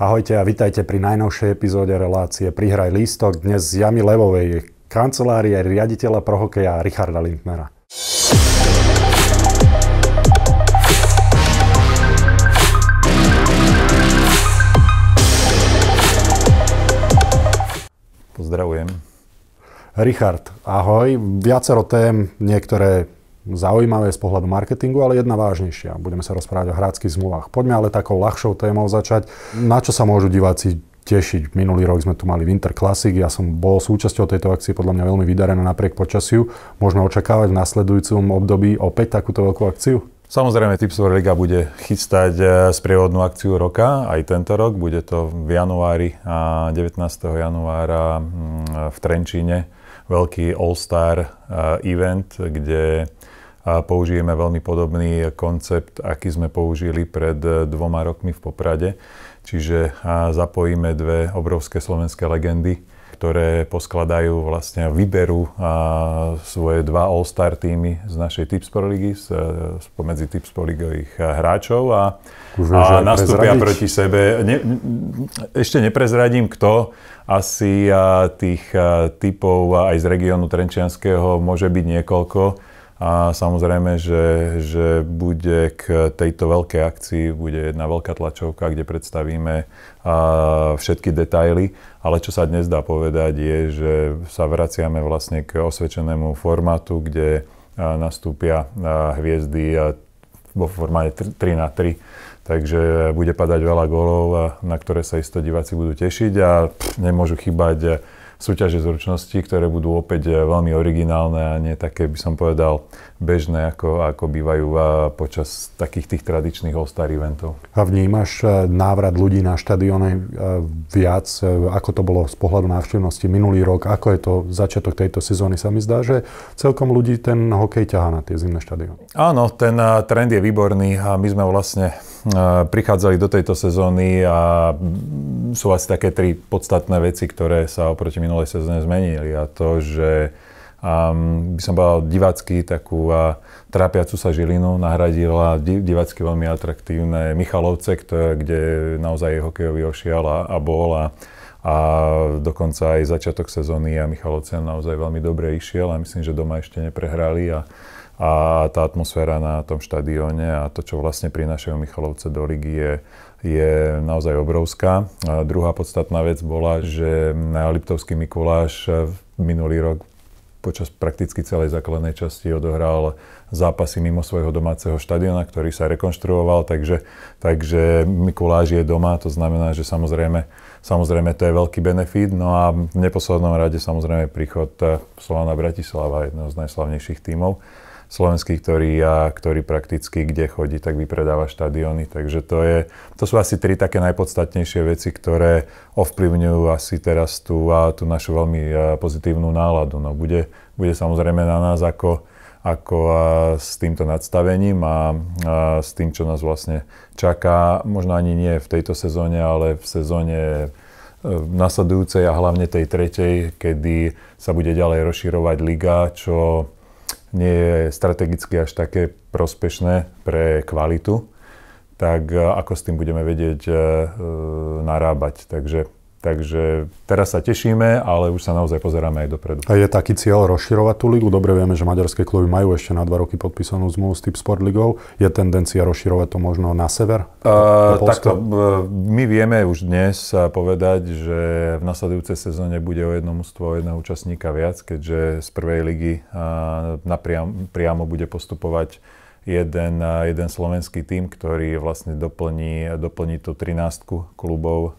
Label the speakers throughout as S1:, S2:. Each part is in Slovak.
S1: Ahojte a vitajte pri najnovšej epizóde relácie Prihraj lístok dnes z Jamy Levovej, kancelárie riaditeľa pro hokeja Richarda Lindnera. Pozdravujem. Richard, ahoj. Viacero tém, niektoré zaujímavé z pohľadu marketingu, ale jedna vážnejšia. Budeme sa rozprávať o hráckých zmluvách. Poďme ale takou ľahšou témou začať. Na čo sa môžu diváci tešiť. Minulý rok sme tu mali Winter Classic, ja som bol súčasťou tejto akcie, podľa mňa veľmi vydarená napriek počasiu. Môžeme očakávať v nasledujúcom období opäť takúto veľkú
S2: akciu? Samozrejme, Tipsover Liga bude chystať e, sprievodnú akciu roka, aj tento rok. Bude to v januári, 19. januára mm, v Trenčíne veľký All-Star e, event, kde a použijeme veľmi podobný koncept, aký sme použili pred e, dvoma rokmi v Poprade. Čiže zapojíme dve obrovské slovenské legendy, ktoré poskladajú vlastne, vyberú svoje dva All-Star týmy z našej Pro ligy, spomedzi e, Pro ligových hráčov a, a nastúpia prezradiť? proti sebe. Ne, ešte neprezradím, kto asi tých typov aj z regiónu Trenčianského môže byť niekoľko a samozrejme, že, že bude k tejto veľkej akcii bude jedna veľká tlačovka, kde predstavíme a, všetky detaily. Ale čo sa dnes dá povedať je, že sa vraciame vlastne k osvedčenému formátu, kde a, nastúpia a, hviezdy a, vo formáte 3 na 3. Takže bude padať veľa golov, na ktoré sa isto diváci budú tešiť a pff, nemôžu chýbať súťaže zručnosti, ktoré budú opäť eh, veľmi originálne a nie také, by som povedal, bežné, ako, ako bývajú eh, počas takých tých tradičných all-star eventov.
S1: A vnímaš eh, návrat ľudí na štadióne viac, ako to bolo z pohľadu návštevnosti minulý rok, ako je to začiatok tejto sezóny, sa mi zdá, že celkom ľudí ten hokej ťahá na tie zimné štadióny.
S2: Áno, ten trend je výborný a my sme vlastne prichádzali do tejto sezóny a sú asi také tri podstatné veci, ktoré sa oproti minulej sezóne zmenili. A to, že um, by som povedal divácky takú a trápiacu sa Žilinu nahradila divácky veľmi atraktívne Michalovce, ktoré, kde naozaj hokejový ošiel a, a bol. A, a dokonca aj začiatok sezóny a Michalovce naozaj veľmi dobre išiel a myslím, že doma ešte neprehrali a a tá atmosféra na tom štadióne a to, čo vlastne prinášajú Michalovce do ligy je, je naozaj obrovská. A druhá podstatná vec bola, že na Liptovský Mikuláš minulý rok počas prakticky celej základnej časti odohral zápasy mimo svojho domáceho štadiona, ktorý sa rekonštruoval, takže, takže Mikuláš je doma, to znamená, že samozrejme, samozrejme to je veľký benefit. No a v neposlednom rade samozrejme príchod Slovana Bratislava, jedného z najslavnejších tímov slovenský, ktorý ja, ktorý prakticky kde chodí, tak vypredáva štadióny. Takže to, je, to sú asi tri také najpodstatnejšie veci, ktoré ovplyvňujú asi teraz tú, a tú našu veľmi e, pozitívnu náladu. No, bude, bude samozrejme na nás, ako, ako s týmto nadstavením a, s tým, čo nás vlastne čaká. Možno ani nie v tejto sezóne, ale v sezóne e, nasledujúcej a hlavne tej tretej, kedy sa bude ďalej rozširovať liga, čo nie je strategicky až také prospešné pre kvalitu, tak e, ako s tým budeme vedieť e, e, narábať. Takže Takže teraz sa tešíme, ale už sa naozaj pozeráme aj dopredu.
S1: A je taký cieľ rozširovať tú ligu? Dobre vieme, že maďarské kluby majú ešte na dva roky podpísanú zmluvu s Tipsport ligou. Je tendencia rozširovať to možno na sever?
S2: Uh, takto, e, my vieme už dnes povedať, že v nasledujúcej sezóne bude o jedno mužstvo, o jedného účastníka viac, keďže z prvej ligy napriamo priamo bude postupovať jeden, jeden slovenský tým, ktorý vlastne doplní, doplní tú 13 klubov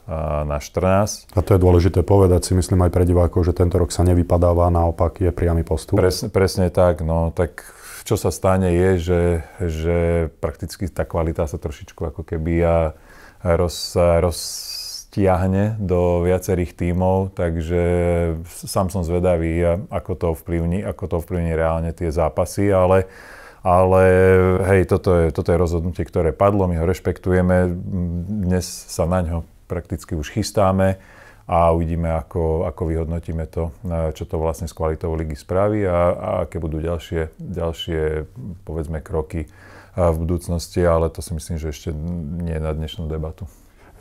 S2: na 14.
S1: A to je dôležité povedať si myslím aj pre divákov, že tento rok sa nevypadáva,
S2: naopak je priamy postup. Pres, presne tak, no tak čo sa stane je, že, že prakticky tá kvalita sa trošičku ako keby roz, roztiahne do viacerých tímov, takže sám som zvedavý, ako to vplyvní, ako to ovplyvní reálne tie zápasy, ale uh, ale hej, toto je, toto je rozhodnutie, ktoré padlo, my ho rešpektujeme, dnes sa na ňo prakticky už chystáme a uvidíme, ako, ako vyhodnotíme to, čo to vlastne s kvalitou ligy spraví a, a aké budú ďalšie, ďalšie povedzme, kroky e, v budúcnosti, ale to si myslím, že ešte nie na dnešnú debatu.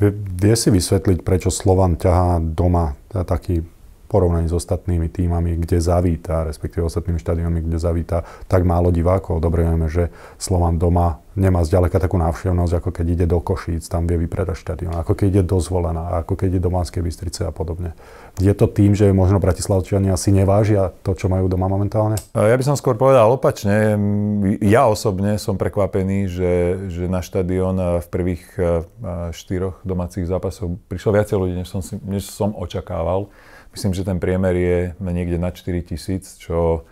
S2: Vie
S1: si vysvetliť, prečo Slovan ťahá doma taký porovnaní s ostatnými týmami, kde zavíta, respektíve ostatnými štadiónmi, kde zavíta tak málo divákov. Dobre vieme, že Slovan doma nemá zďaleka takú návštevnosť, ako keď ide do Košíc, tam vie vypredať štadión, ako keď ide do Zvolena, ako keď ide do Banskej Bystrice a podobne. Je to tým, že možno Bratislavčania si nevážia to, čo majú doma momentálne?
S2: E, ja by som skôr povedal opačne. Ja osobne som prekvapený, že, že na štadión e, v prvých e, štyroch domácich zápasoch prišlo viacej ľudí, než som, si, než som očakával. Myslím, že ten priemer je niekde na 4 tisíc, čo,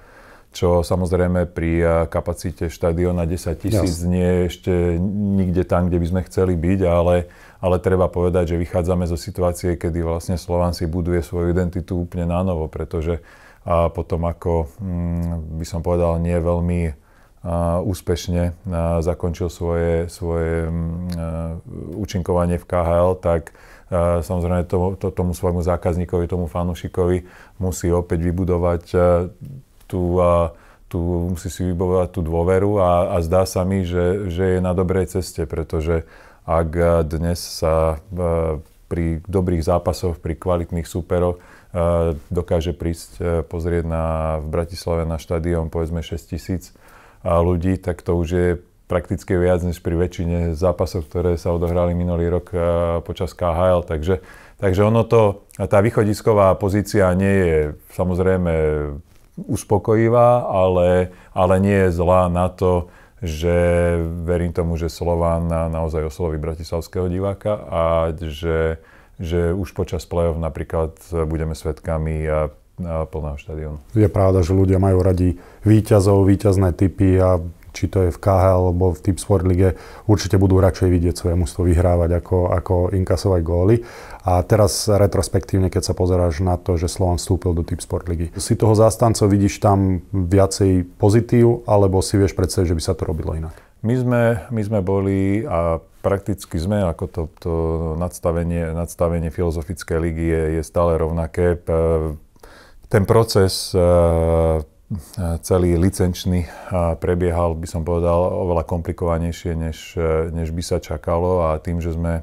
S2: čo samozrejme pri eh, kapacite štadiona 10 tisíc yes. nie je ešte nikde tam, kde by sme chceli byť, ale, ale treba povedať, že vychádzame zo situácie, kedy vlastne Slován si buduje svoju identitu úplne na novo, pretože a potom ako mm, by som povedal, nie veľmi a eh, úspešne a eh, zakončil svoje, svoje mm, účinkovanie v KHL, tak Eh, samozrejme, to, to, tomu svojmu zákazníkovi, tomu fanúšikovi musí opäť vybudovať eh, tú eh, tu musí si vybudovať tú dôveru a, a zdá sa mi, že, že je na dobrej ceste, pretože ak dnes sa pri dobrých zápasoch, pri kvalitných súperoch dokáže prísť pozrieť na, v Bratislave na štadión povedzme 6 tisíc ľudí, tak to už je prakticky viac než pri väčšine zápasov, ktoré sa odohrali minulý rok e, počas KHL. Takže, takže ono to, tá východisková pozícia nie je samozrejme uspokojivá, ale, ale nie je zlá na to, že verím tomu, že Slován naozaj osloví bratislavského diváka a že, že už počas play-off napríklad budeme svetkami a plného štadiónu.
S1: Je pravda, že ľudia majú radi výťazov, výťazné typy a či to je v KHL alebo v Team Sport Lige, určite budú radšej vidieť svoje mužstvo vyhrávať ako, ako inkasovať góly. A teraz retrospektívne, keď sa pozeráš na to, že Slovan vstúpil do Team Sport Ligy, si toho zástanco vidíš tam viacej pozitív, alebo si vieš predstaviť, že by sa to robilo inak?
S2: My sme, my sme boli a prakticky sme, ako to, to nadstavenie, nadstavenie filozofické ligy je, je stále rovnaké. Ten proces eh, celý licenčný prebiehal, by som povedal, oveľa komplikovanejšie, než, e, než by sa čakalo a tým, že sme e,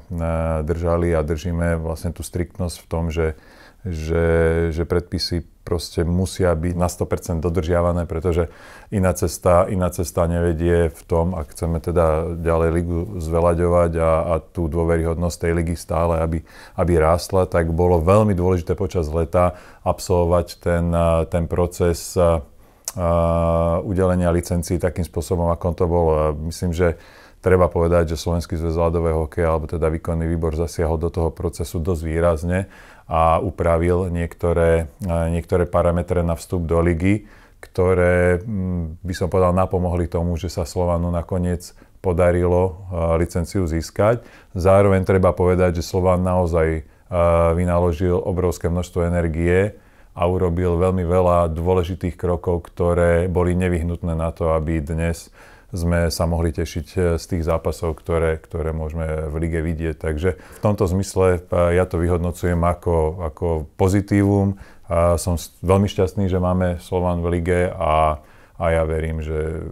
S2: držali a držíme vlastne tú striktnosť v tom, že, že, že predpisy proste musia byť na 100% dodržiavané, pretože iná cesta, iná cesta nevedie v tom, ak chceme teda ďalej ligu zvelaďovať a, a tú dôveryhodnosť tej ligy stále, aby, aby rástla, tak bolo veľmi dôležité počas leta absolvovať ten, e, ten proces udelenia licencií takým spôsobom, ako to bol. Myslím, že treba povedať, že Slovenský zväz ľadového hokeja, alebo teda výkonný výbor zasiahol do toho procesu dosť výrazne a upravil niektoré, niektoré parametre na vstup do ligy, ktoré mm, by som povedal napomohli tomu, že sa Slovanu nakoniec podarilo licenciu získať. Zároveň treba povedať, že Slovan naozaj vynaložil obrovské množstvo energie a urobil veľmi veľa dôležitých krokov, ktoré boli nevyhnutné na to, aby dnes sme sa mohli tešiť eh, z tých zápasov, ktoré, ktoré môžeme v lige vidieť. Takže v tomto zmysle eh, ja to vyhodnocujem ako, ako pozitívum. A som veľmi šťastný, že máme Slovan v lige a, a ja verím, že,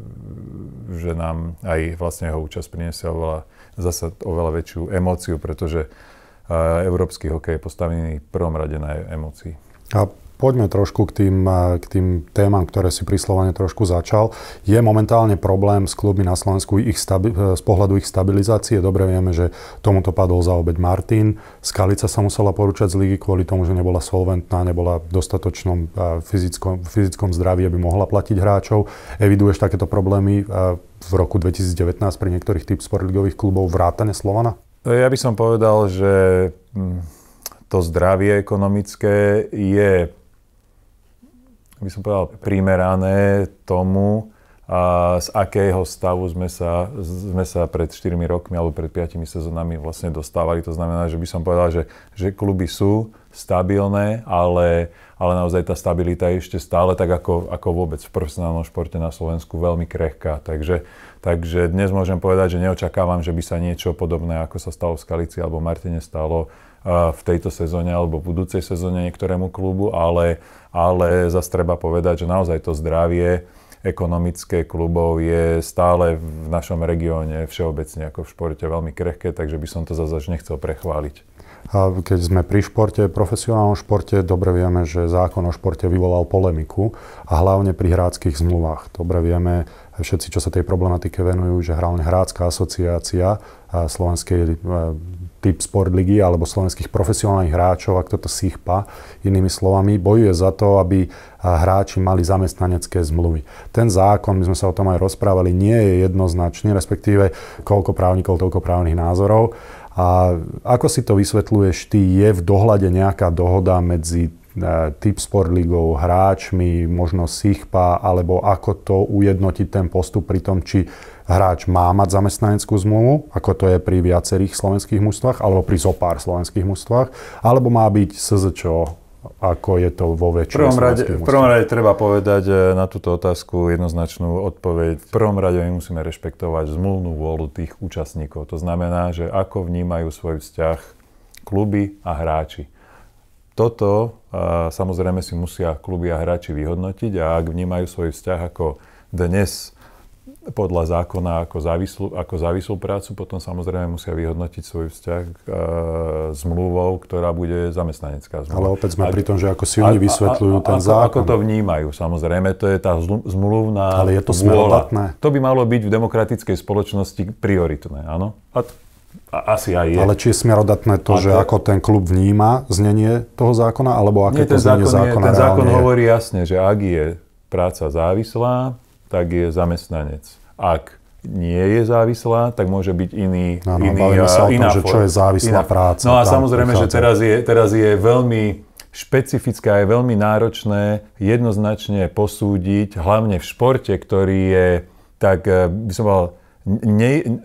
S2: že nám aj vlastne jeho účasť priniesie oveľa, zase oveľa väčšiu emóciu, pretože eh, európsky hokej je postavený v prvom rade na emócii.
S1: A Poďme trošku k tým, eh, k tým témam, ktoré si pri Slovane trošku začal. Je momentálne problém s klubmi na Slovensku ich stabi- eh, z pohľadu ich stabilizácie. Dobre vieme, že tomuto padol za obeď Martin. Skalica sa musela porúčať z ligy kvôli tomu, že nebola solventná, nebola v dostatočnom eh, fyzickom, fyzickom zdraví, aby mohla platiť hráčov. Eviduješ takéto problémy v roku 2019 pri niektorých typ sportligových klubov vrátane Slovana?
S2: Ja by som povedal, že hm, to zdravie ekonomické je by som povedal, primerané tomu, a z akého stavu sme sa, sme sa pred 4 rokmi alebo pred 5 sezónami vlastne dostávali. To znamená, že by som povedal, že, že kluby sú stabilné, ale, ale naozaj tá stabilita je ešte stále tak ako, ako vôbec v profesionálnom športe na Slovensku veľmi krehká. Takže, takže dnes môžem povedať, že neočakávam, že by sa niečo podobné, ako sa stalo v Skalici alebo Martine, stalo v tejto sezóne alebo v budúcej sezóne niektorému klubu, ale, ale zase treba povedať, že naozaj to zdravie ekonomické klubov je stále v našom regióne všeobecne ako v športe veľmi krehké, takže by som to zase až nechcel prechváliť.
S1: Keď sme pri športe, profesionálnom športe, dobre vieme, že zákon o športe vyvolal polemiku a hlavne pri hráckých zmluvách. Dobre vieme, všetci, čo sa tej problematike venujú, že hlavne hrácká asociácia Slovenskej e, typ sport ligy alebo slovenských profesionálnych hráčov, ak toto SIHPA, inými slovami, bojuje za to, aby eh, hráči mali zamestnanecké zmluvy. Ten zákon, my sme sa o tom aj rozprávali, nie je jednoznačný, respektíve koľko právnikov, toľko právnych názorov. A ako si to vysvetľuješ ty, je v dohľade nejaká dohoda medzi eh, typ ligou, hráčmi, možno SIHPA, alebo ako to ujednotiť ten postup pri tom, či hráč má mať zamestnaneckú zmluvu, ako to je pri viacerých slovenských mužstvách, alebo pri zopár slovenských mužstvách, alebo má byť SZČO ako je to vo väčšine prvom rade, V prvom
S2: rade treba povedať eh, na túto otázku jednoznačnú odpoveď. V prvom rade my musíme rešpektovať zmluvnú vôľu tých účastníkov. To znamená, že ako vnímajú svoj vzťah kluby a hráči. Toto eh, samozrejme si musia kluby a hráči vyhodnotiť a ak vnímajú svoj vzťah ako dnes podľa zákona ako závislú, ako závislú prácu, potom samozrejme musia vyhodnotiť svoj vzťah e, s mluvou, ktorá bude zamestnanecká zmluva. Ale opäť sme a, pri tom, že ako si oni vysvetľujú a, a, ten ako, zákon. Ako to vnímajú, samozrejme, to je tá zmluvná Ale je to smerodatné. To by malo byť v demokratickej spoločnosti prioritné, áno? A t- a asi aj je. Ale či
S1: je smerodatné to, a že to... ako ten klub vníma znenie toho zákona, alebo aké Nie, to znenie zákon zákona je, Ten zákon je. hovorí
S2: jasne, že ak je práca závislá, tak je zamestnanec. Ak nie je závislá, tak môže byť iný, ano, iný sa iná tom, že čo je závislá iná. práca. No a samozrejme, že teraz je, teraz je veľmi špecifické a je veľmi náročné jednoznačne posúdiť, hlavne v športe, ktorý je tak, e, by som mal, ne,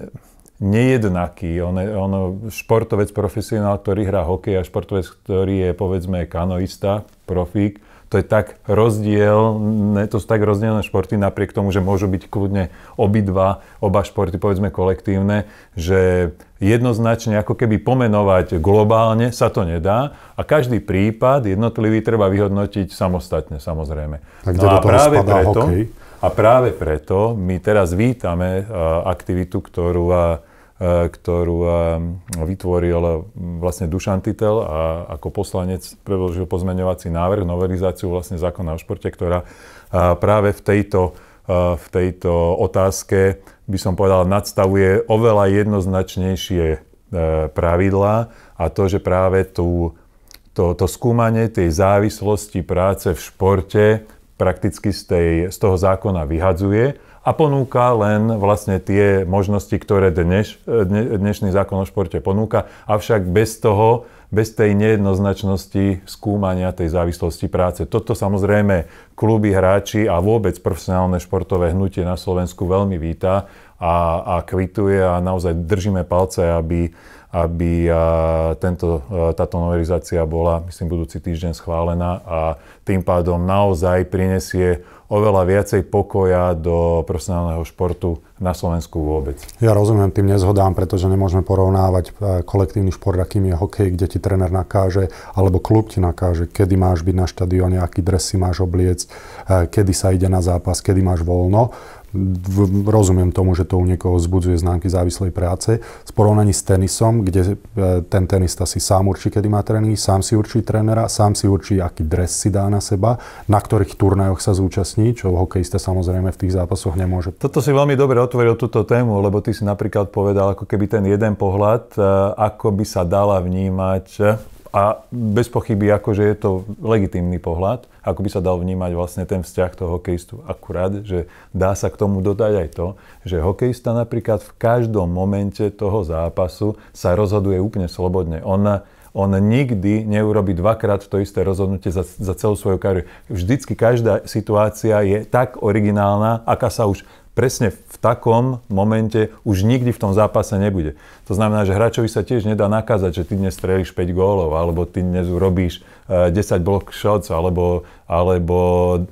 S2: nejednaký. On, je, on športovec, profesionál, ktorý hrá hokej a športovec, ktorý je povedzme kanoista, profík, to je tak rozdielne, to sú tak rozdielne športy, napriek tomu, že môžu byť kľudne obidva, oba športy, povedzme kolektívne, že jednoznačne ako keby pomenovať globálne sa to nedá a každý prípad jednotlivý treba vyhodnotiť samostatne, samozrejme. A kde no a toho práve spadá preto, hokej? A práve preto my teraz vítame aktivitu, ktorú Eh, ktorú eh, vytvoril eh, vlastne Dušan Titel a ako poslanec predložil pozmeňovací návrh, novelizáciu vlastne zákona o športe, ktorá práve v tejto, v tejto otázke, by som povedal, nadstavuje oveľa jednoznačnejšie pravidlá a to, že práve tú, to, to skúmanie tej závislosti práce v športe prakticky z, tej, z toho zákona vyhadzuje a ponúka len vlastne tie možnosti, ktoré dneš, dne, dnešný zákon o športe ponúka, avšak bez toho, bez tej nejednoznačnosti skúmania tej závislosti práce. Toto samozrejme kluby, hráči a vôbec profesionálne športové hnutie na Slovensku veľmi víta a, a kvituje a naozaj držíme palce, aby, aby tento, táto novelizácia bola, myslím, budúci týždeň schválená a tým pádom naozaj prinesie oveľa viacej pokoja do profesionálneho športu na Slovensku vôbec.
S1: Ja rozumiem tým nezhodám, pretože nemôžeme porovnávať e, kolektívny šport, akým je hokej, kde ti tréner nakáže, alebo klub ti nakáže, kedy máš byť na štadióne, aký dres si máš obliecť, e, kedy sa ide na zápas, kedy máš voľno rozumiem tomu, že to u niekoho zbudzuje známky závislej práce. V porovnaní s tenisom, kde e, ten tenista si sám určí, kedy má tréning, sám si určí trénera, sám si určí, aký dres si dá na seba, na ktorých turnajoch sa zúčastní, čo hokejista samozrejme v tých zápasoch nemôže.
S2: Toto si veľmi dobre otvoril túto tému, lebo ty si napríklad povedal ako keby ten jeden pohľad, e, ako by sa dala vnímať a bez pochyby, akože je to legitímny pohľad, ako by sa dal vnímať vlastne ten vzťah toho hokejistu akurát, že dá sa k tomu dodať aj to, že hokejista napríklad v každom momente toho zápasu sa rozhoduje úplne slobodne. On on nikdy neurobi dvakrát to isté rozhodnutie za, za celú svoju kariéru. Vždycky každá situácia je tak originálna, aká sa už presne v takom momente už nikdy v tom zápase nebude. To znamená, že hráčovi sa tiež nedá nakázať, že ty dnes strelíš 5 gólov, alebo ty dnes urobíš 10 eh, block shots, alebo, alebo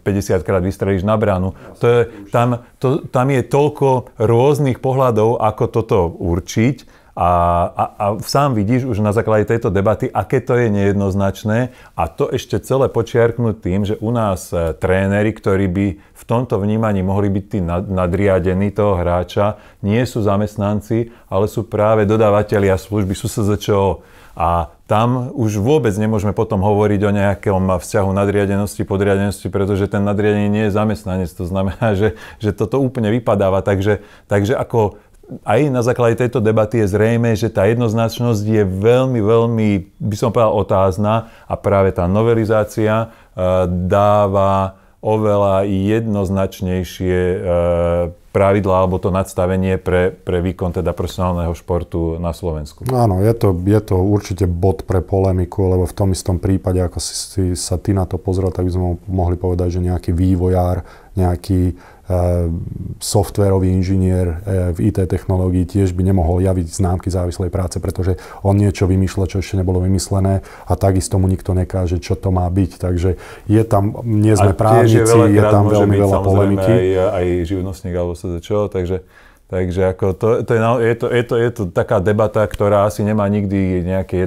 S2: 50 krát vystrelíš na bránu. To je, tam, to, tam je toľko rôznych pohľadov, ako toto určiť a, a, a sám vidíš už na základe tejto debaty, aké to je nejednoznačné a to ešte celé počiarknúť tým, že u nás e, tréneri, ktorí by v tomto vnímaní mohli byť tí nadriadení toho hráča, nie sú zamestnanci, ale sú práve dodávateľia služby, sú SZČO. A tam už vôbec nemôžeme potom hovoriť o nejakom vzťahu nadriadenosti, podriadenosti, pretože ten nadriadený nie je zamestnanec. To znamená, že, že toto úplne vypadáva. Takže, takže ako aj na základe tejto debaty je zrejme, že tá jednoznačnosť je veľmi, veľmi, by som povedal, otázna a práve tá novelizácia eh, dáva oveľa jednoznačnejšie eh, pravidla alebo to nadstavenie pre, pre výkon teda profesionálneho športu na Slovensku.
S1: Áno, je to, je to určite bod pre polemiku, lebo v tom istom prípade, ako si, si sa ty na to pozrel, tak by sme mohli povedať, že nejaký vývojár, nejaký Ehm, softverový inžinier eh, v IT technológii tiež by nemohol javiť známky závislej práce, pretože on niečo vymýšľa, čo ešte nebolo vymyslené a takisto mu nikto nekáže, čo to má byť. Takže je tam, nie sme právnici, je, je tam veľmi byť, veľa polemiky. Aj,
S2: aj živnostník alebo čo, takže Takže ako to, to je, je, to, je, to, je to taká debata, ktorá asi nemá nikdy nejaký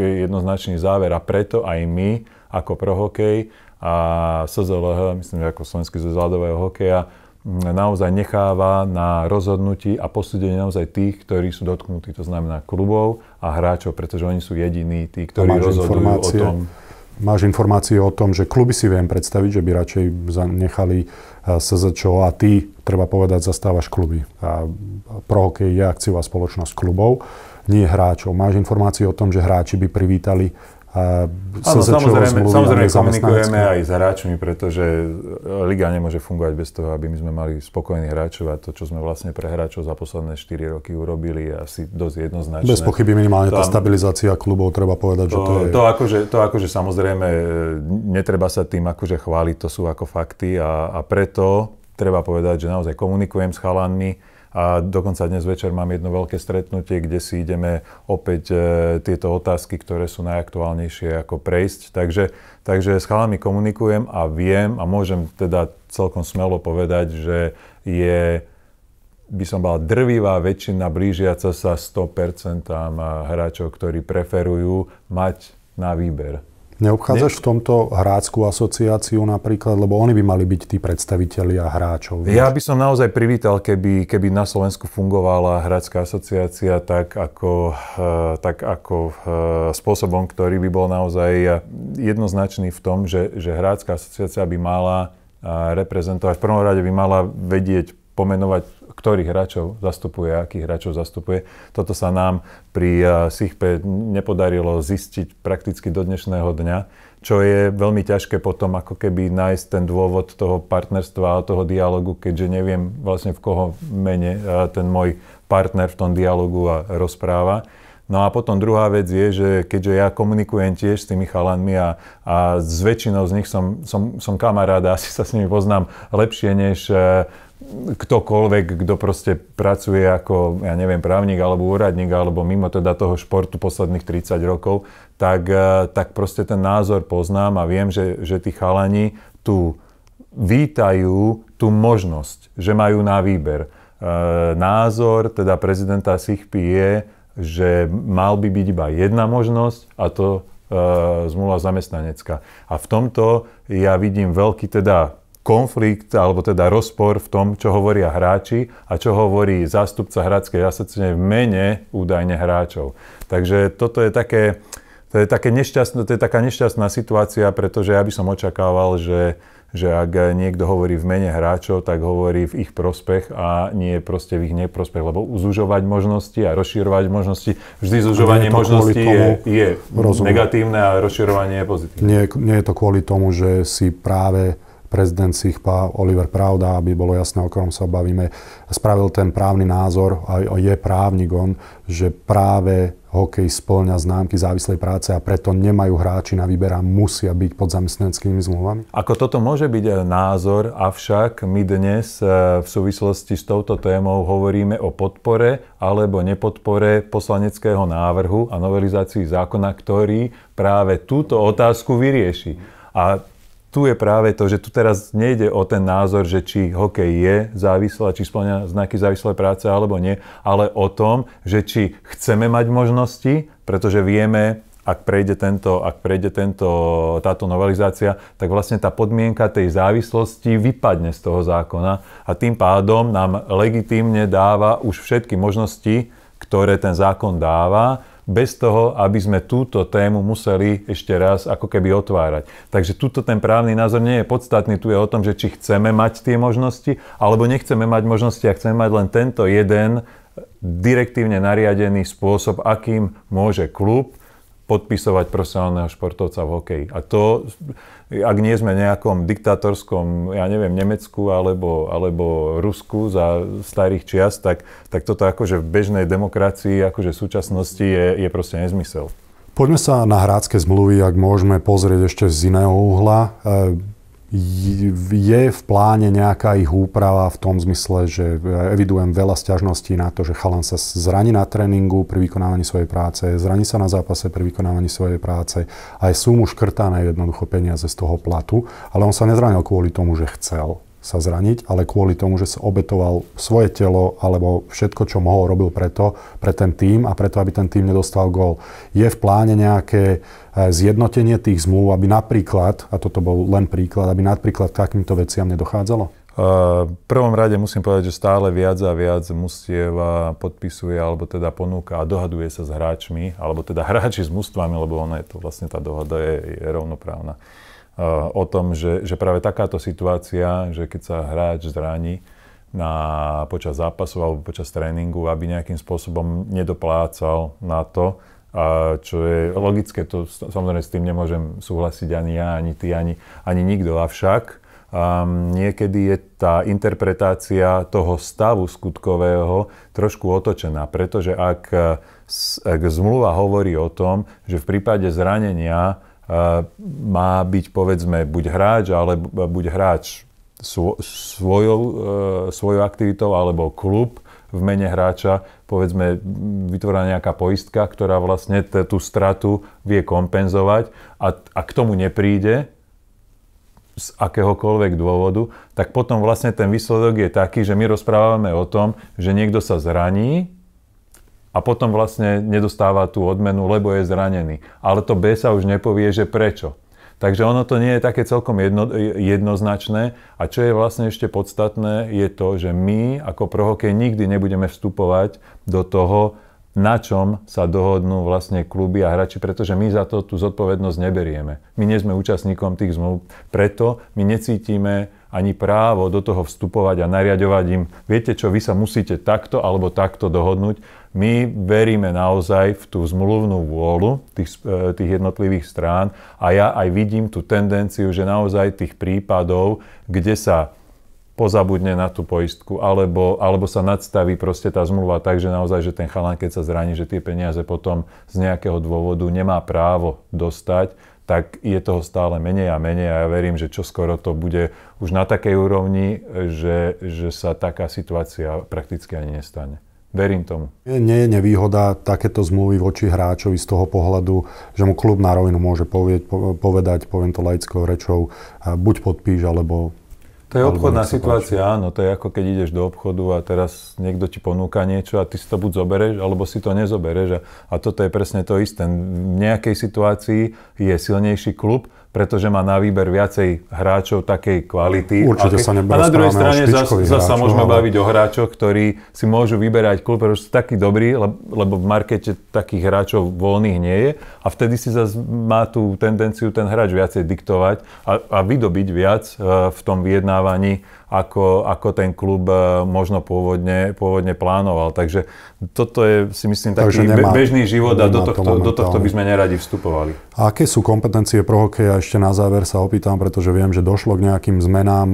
S2: jednoznačný záver a preto aj my ako prohokej a SZLH, myslím, že ako Slovenský zväz ľadového hokeja, naozaj necháva na rozhodnutí a posúdenie naozaj tých, ktorí sú dotknutí, to znamená klubov a hráčov, pretože oni sú jediní tí, ktorí rozhodujú o tom.
S1: Máš informácie o tom, že kluby si viem predstaviť, že by radšej nechali e, SZČO a ty, treba povedať, zastávaš kluby. A pro hokej je akciová spoločnosť klubov, nie hráčov. Máš informácie o tom, že hráči by privítali a sa Áno, samozrejme, samozrejme komunikujeme
S2: aj s hráčmi, pretože liga nemôže fungovať bez toho, aby my sme mali spokojných hráčov a to, čo sme vlastne pre hráčov za posledné 4 roky urobili, je asi dosť jednoznačné. Bez pochyby minimálne to, tá stabilizácia
S1: klubov, treba povedať, to, že to je... To
S2: akože, to akože samozrejme, e, netreba sa tým akože chváliť, to sú ako fakty a, a preto treba povedať, že naozaj komunikujem s chalanmi, a dokonca dnes večer mám jedno veľké stretnutie, kde si ideme opäť e, tieto otázky, ktoré sú najaktuálnejšie, ako prejsť. Takže, takže s chalami komunikujem a viem a môžem teda celkom smelo povedať, že je by som bola drvivá väčšina blížiaca sa 100% hráčov, ktorí preferujú mať na výber
S1: Neobchádzaš ne? v tomto hráckú asociáciu napríklad, lebo oni by mali byť tí predstavitelia hráčov. Vieš? Ja
S2: by som naozaj privítal, keby, keby na Slovensku fungovala hráčská asociácia tak ako, eh, tak ako eh, spôsobom, ktorý by bol naozaj eh, jednoznačný v tom, že, že hráčská asociácia by mala reprezentovať. V prvom rade by mala vedieť pomenovať ktorých hráčov zastupuje, akých hráčov zastupuje. Toto sa nám pri eh, SICHPE nepodarilo zistiť prakticky do dnešného dňa, čo je veľmi ťažké potom ako keby nájsť ten dôvod toho partnerstva a toho dialogu, keďže neviem vlastne v koho mene eh, ten môj partner v tom dialogu a rozpráva. No a potom druhá vec je, že keďže ja komunikujem tiež s tými chalanmi a, a s väčšinou z nich som, som, som kamarád a asi sa s nimi poznám lepšie než eh, ktokoľvek, kto proste pracuje ako, ja neviem, právnik alebo úradník alebo mimo teda toho športu posledných 30 rokov, tak, eh, tak proste ten názor poznám a viem, že, že tí chalani tu vítajú tú možnosť, že majú na výber. Eh, názor teda prezidenta Sichpy je, že mal by byť iba jedna možnosť a to eh, zmluva zamestnanecká. A v tomto ja vidím veľký teda konflikt alebo teda rozpor v tom, čo hovoria hráči a čo hovorí zástupca hráčskej asociácie v mene údajne hráčov. Takže toto je také, to je, také nešťastné, to je taká nešťastná situácia, pretože ja by som očakával, že, že ak niekto hovorí v mene hráčov, tak hovorí v ich prospech a nie proste v ich neprospech, lebo zužovať možnosti a rozširovať možnosti, vždy zužovanie to možností je, je negatívne a rozširovanie je pozitívne. Nie,
S1: nie je to kvôli tomu, že si práve prezidentských práv Oliver Pravda, aby bolo jasné, o ktorom sa bavíme, spravil ten právny názor a je právnik on, že práve hokej spĺňa známky závislej práce a preto nemajú hráči na výber a musia byť pod zamestnaneckými zmluvami?
S2: Ako toto môže byť názor, avšak my dnes e, v súvislosti s touto témou hovoríme o podpore alebo nepodpore poslaneckého návrhu a novelizácii zákona, ktorý práve túto otázku vyrieši. A tu je práve to, že tu teraz nejde o ten názor, že či hokej je závislá, či splňa znaky závislé práce alebo nie, ale o tom, že či chceme mať možnosti, pretože vieme, ak prejde, tento, ak prejde tento, táto novelizácia, tak vlastne tá podmienka tej závislosti vypadne z toho zákona a tým pádom nám legitímne dáva už všetky možnosti, ktoré ten zákon dáva bez toho, aby sme túto tému museli ešte raz ako keby otvárať. Takže túto ten právny názor nie je podstatný, tu je o tom, že či chceme mať tie možnosti, alebo nechceme mať možnosti a chceme mať len tento jeden direktívne nariadený spôsob, akým môže klub podpisovať profesionálneho športovca v hokeji. A to, ak nie sme nejakom diktatorskom, ja neviem, Nemecku alebo, alebo Rusku za starých čiast, tak, tak toto akože v bežnej demokracii, akože v súčasnosti je, je proste nezmysel.
S1: Poďme sa na hrácké zmluvy, ak môžeme pozrieť ešte z iného uhla. E, je v pláne nejaká ich úprava v tom zmysle, že evidujem veľa sťažností na to, že chalan sa zraní na tréningu pri vykonávaní svojej práce, zraní sa na zápase pri vykonávaní svojej práce, aj sú mu škrtané jednoducho peniaze z toho platu, ale on sa nezranil kvôli tomu, že chcel sa zraniť, ale kvôli tomu, že sa obetoval svoje telo alebo všetko, čo mohol, robil preto, pre ten tým a preto, aby ten tým nedostal gól. Je v pláne nejaké e, zjednotenie tých zmluv, aby napríklad, a toto bol len príklad, aby napríklad k takýmto veciam nedochádzalo? E,
S2: v prvom rade musím povedať, že stále viac a viac mustieva podpisuje alebo teda ponúka a dohaduje sa s hráčmi, alebo teda hráči s mústvami, lebo ona je to vlastne tá dohoda je, je rovnoprávna o tom, že, že práve takáto situácia, že keď sa hráč zraní na, počas zápasu alebo počas tréningu, aby nejakým spôsobom nedoplácal na to, a čo je logické, to samozrejme s tým nemôžem súhlasiť ani ja, ani ty, ani, ani nikto. Avšak um, niekedy je tá interpretácia toho stavu skutkového trošku otočená, pretože ak, ak zmluva hovorí o tom, že v prípade zranenia má byť povedzme buď hráč, alebo buď hráč svojou, e, svojou aktivitou, alebo klub v mene hráča, povedzme, vytvorá nejaká poistka, ktorá vlastne tú stratu vie kompenzovať a a k tomu nepríde, z akéhokoľvek dôvodu, tak potom vlastne ten výsledok je taký, že my rozprávame o tom, že niekto sa zraní, a potom vlastne nedostáva tú odmenu, lebo je zranený. Ale to B sa už nepovie, že prečo. Takže ono to nie je také celkom jedno, jednoznačné a čo je vlastne ešte podstatné je to, že my ako prohokej nikdy nebudeme vstupovať do toho, na čom sa dohodnú vlastne kluby a hráči, pretože my za to tú zodpovednosť neberieme. My nie sme účastníkom tých zmluv, preto my necítime ani právo do toho vstupovať a nariadovať im, viete čo, vy sa musíte takto alebo takto dohodnúť, my veríme naozaj v tú zmluvnú vôľu tých, e, tých jednotlivých strán a ja aj vidím tú tendenciu, že naozaj tých prípadov, kde sa pozabudne na tú poistku, alebo, alebo sa nadstaví proste tá zmluva tak, že naozaj, že ten chalán, keď sa zraní, že tie peniaze potom z nejakého dôvodu nemá právo dostať, tak je toho stále menej a menej a ja verím, že čoskoro to bude už na takej úrovni, e, že, že sa taká situácia prakticky ani nestane. Verím tomu.
S1: Nie je nevýhoda takéto zmluvy voči hráčovi z toho pohľadu, že mu klub na rovinu môže povieť, povedať, poviem to laickou rečou, buď podpíš, alebo... To je obchodná situácia,
S2: páči. áno. To je ako keď ideš do obchodu a teraz niekto ti ponúka niečo a ty si to buď zoberieš, alebo si to nezobereš. A, a toto je presne to isté. V nejakej situácii je silnejší klub pretože má na výber viacej hráčov takej kvality. Určite akej... sa A na druhej strane zase sa môžeme ale... baviť o hráčoch, ktorí si môžu vyberať klub, pretože sú takí dobrí, lebo v markete takých hráčov voľných nie je. A vtedy si zase má tú tendenciu ten hráč viacej diktovať a, a vydobiť viac e, v tom vyjednávaní ako, ako ten klub e, možno pôvodne, pôvodne plánoval. Takže toto je si myslím taký nemá, bežný život a do tohto, to do tohto by sme neradi vstupovali.
S1: A aké sú kompetencie pro a Ešte na záver sa opýtam, pretože viem, že došlo k nejakým zmenám.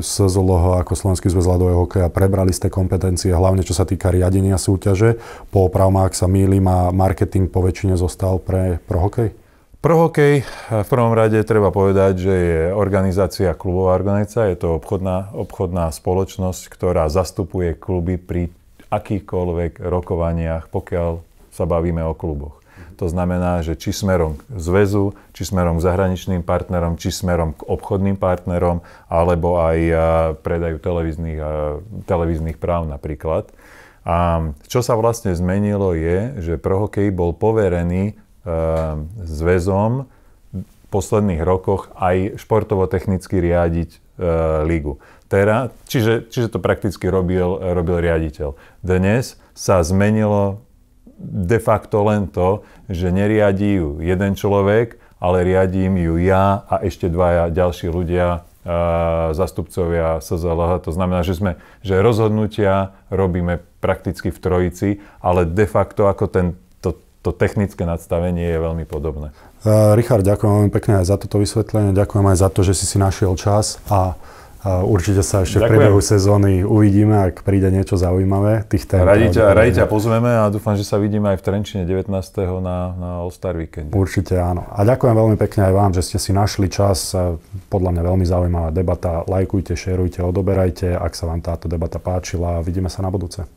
S1: E, zloho ako Slovenský zväz ľadového hokeja prebrali ste kompetencie, hlavne čo sa týka riadenia súťaže. Po opravmách, ak sa mýlim, a marketing po väčšine zostal pre, pro hokej?
S2: Prohokej eh, v prvom rade treba povedať, že je organizácia klubová organizácia, je to obchodná, obchodná spoločnosť, ktorá zastupuje kluby pri akýchkoľvek rokovaniach, pokiaľ sa bavíme o kluboch. To znamená, že či smerom k zväzu, či smerom k zahraničným partnerom, či smerom k obchodným partnerom, alebo aj eh, predajú televíznych, eh, televíznych práv napríklad. A čo sa vlastne zmenilo je, že Prohokej bol poverený zväzom eh, v posledných rokoch aj športovo-technicky riadiť eh, ligu. Teraz, čiže, čiže to prakticky robil, robil riaditeľ. Dnes sa zmenilo de facto len to, že neriadí ju jeden človek, ale riadím ju ja a ešte dvaja ďalší ľudia eh, zastupcovia SZL. To znamená, že, sme, že rozhodnutia robíme prakticky v trojici, ale de facto ako ten to technické nadstavenie je veľmi podobné.
S1: E, Richard, ďakujem veľmi pekne aj za toto vysvetlenie, ďakujem aj za to, že si si našiel čas a určite sa ešte Ďakujem. v priebehu sezóny uvidíme, ak príde niečo zaujímavé. Tých tém, radi, ťa, radi ťa
S2: pozveme a dúfam, že sa vidíme aj v Trenčine 19. na, na All-Star Weekend.
S1: Určite áno. A ďakujem veľmi pekne aj vám, že ste si našli čas. E, podľa mňa veľmi zaujímavá debata. Lajkujte, šerujte, odoberajte, ak sa vám táto debata páčila. Vidíme sa na budúce.